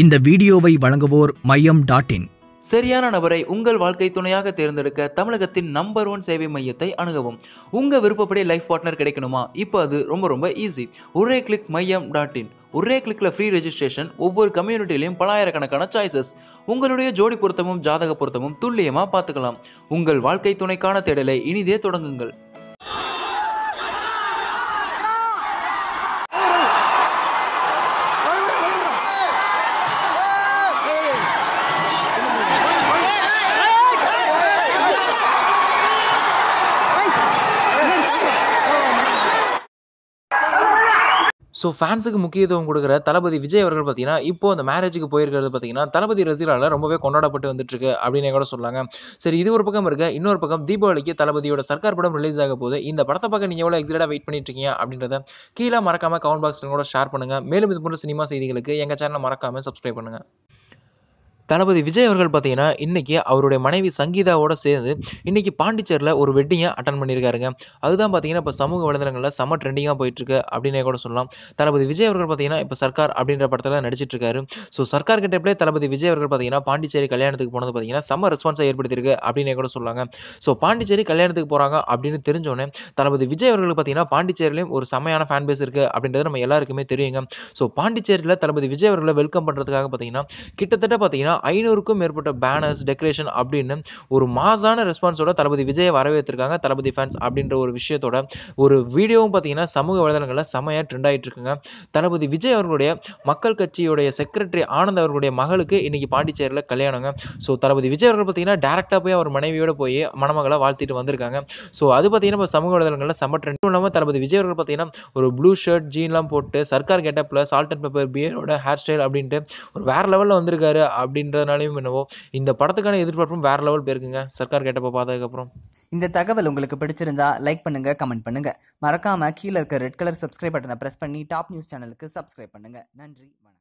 இந்த வீடியோவை வழங்குவோர் மையம் டாட் இன் சரியான நபரை உங்கள் வாழ்க்கை துணையாக தேர்ந்தெடுக்க தமிழகத்தின் நம்பர் ஒன் சேவை மையத்தை அணுகவும் உங்கள் விருப்பப்படி லைஃப் பார்ட்னர் கிடைக்கணுமா இப்போ அது ரொம்ப ரொம்ப ஈஸி ஒரே கிளிக் மையம் டாட் இன் ஒரே கிளிக்ல ஃப்ரீ ரெஜிஸ்ட்ரேஷன் ஒவ்வொரு கம்யூனிட்டிலையும் பலாயிரக்கணக்கான சாய்ஸஸ் உங்களுடைய ஜோடி பொருத்தமும் ஜாதக பொருத்தமும் துல்லியமாக பார்த்துக்கலாம் உங்கள் வாழ்க்கை துணைக்கான தேடலை இனிதே தொடங்குங்கள் ஸோ ஃபேன்ஸுக்கு முக்கியத்துவம் கொடுக்குற தளபதி விஜய் அவர்கள் பார்த்தீங்கன்னா இப்போ அந்த மேரேஜுக்கு போயிருக்கிறது பார்த்தீங்கன்னா தளபதி ரசிகரால் ரொம்பவே கொண்டாடப்பட்டு வந்துட்டுருக்கு அப்படின்னு கூட சொல்லாங்க சரி இது ஒரு பக்கம் இருக்க இன்னொரு பக்கம் தீபாவளிக்கு தளபதியோட சர்க்கார் படம் ரிலீஸ் ஆக போது இந்த படத்தை பக்கம் நீங்கள் எவ்வளோ எக்ஸைட்டாக வெயிட் பண்ணிட்டு இருக்கீங்க அப்படின்றத கீழே மறக்காமல் கவுண்ட் பாக்ஸில் கூட ஷேர் பண்ணுங்கள் மேலும் இது போன்ற சினிமா செய்திகளுக்கு எங்கள் சேனலை மறக்காமல் சப்ஸ்கிரைப் பண்ணுங்கள் தளபதி விஜய் அவர்கள் பார்த்தீங்கன்னா இன்றைக்கி அவருடைய மனைவி சங்கீதாவோட சேர்ந்து இன்றைக்கி பாண்டிச்சேரியில் ஒரு வெட்டிங்கை அட்டன் பண்ணியிருக்காருங்க அதுதான் பார்த்தீங்கன்னா இப்போ சமூக வலைதளங்களில் சம ட்ரெண்டிங்காக போயிட்டுருக்கு அப்படின்னே கூட சொல்லலாம் தளபதி விஜய் அவர்கள் பார்த்தீங்கன்னா இப்போ சர்க்கார் அப்படின்ற படத்தில் நடிச்சிட்ருக்காரு ஸோ சர்க்கார் கிட்டப்பிலே தளபதி விஜய் அவர்கள் பார்த்தீங்கன்னா பாண்டிச்சேரி கல்யாணத்துக்கு போனது பார்த்தீங்கன்னா சம ரெஸ்பான்ஸை ஏற்படுத்தியிருக்கு அப்படின்னே கூட சொல்லுவாங்க ஸோ பாண்டிச்சேரி கல்யாணத்துக்கு போகிறாங்க அப்படின்னு தெரிஞ்சோன்னே தளபதி விஜய் அவர்கள் பார்த்தீங்கன்னா பாண்டிச்சேரிலையும் ஒரு செம்மையான ஃபேன் பேஸ் இருக்குது அப்படின்றது நம்ம எல்லாருக்குமே தெரியுங்க ஸோ பாண்டிச்சேரியில் தளபதி விஜய் அவர்களை வெல்கம் பண்ணுறதுக்காக பார்த்தீங்கன்னா கிட்டத்தட்ட பார்த்தீங்கன்னா ஐநூறுக்கும் மேற்பட்ட பேனர்ஸ் டெக்கரேஷன் அப்படின்னு ஒரு மாசான ரெஸ்பான்ஸோட தளபதி விஜயை வரவேற்றிருக்காங்க தளபதி ஃபேன்ஸ் அப்படின்ற ஒரு விஷயத்தோட ஒரு வீடியோவும் பார்த்தீங்கன்னா சமூக வலைதளங்களில் செமையாக ட்ரெண்ட் ஆகிட்டு இருக்குங்க தளபதி விஜய் அவர்களுடைய மக்கள் கட்சியுடைய செக்ரட்டரி ஆனந்த் அவர்களுடைய மகளுக்கு இன்னைக்கு பாண்டிச்சேரியில் கல்யாணங்க ஸோ தளபதி விஜய் அவர்கள் பார்த்தீங்கன்னா டேரெக்டாக போய் அவர் மனைவியோட போய் மணமகளை வாழ்த்திட்டு வந்திருக்காங்க ஸோ அது பார்த்தீங்கன்னா இப்போ சமூக வலைதளங்களில் செம ட்ரெண்ட் இல்லாமல் தளபதி விஜய் அவர்கள் பார்த்தீங்கன்னா ஒரு ப்ளூ ஷர்ட் ஜீன்லாம் போட்டு சர்க்கார் கெட்டப்பில் சால்ட் அண்ட் பேப்பர் பியரோட ஹேர் ஸ்டைல் அப்படின்ட்டு ஒரு வேறு லெவலில் வந்திருக்காரு அப்படின்னு அப்படின்றதுனாலையும் என்னவோ இந்த படத்துக்கான எதிர்பார்ப்பும் வேற லெவல் போயிருக்குங்க சர்க்கார் கேட்டப்போ பார்த்ததுக்கப்புறம் இந்த தகவல் உங்களுக்கு பிடிச்சிருந்தா லைக் பண்ணுங்க கமெண்ட் பண்ணுங்க மறக்காம கீழே இருக்க ரெட் கலர் சப்ஸ்கிரைப் பட்டனை பிரஸ் பண்ணி டாப் நியூஸ் சேனலுக்கு சப்ஸ்கிரைப் பண்ணுங்க நன்றி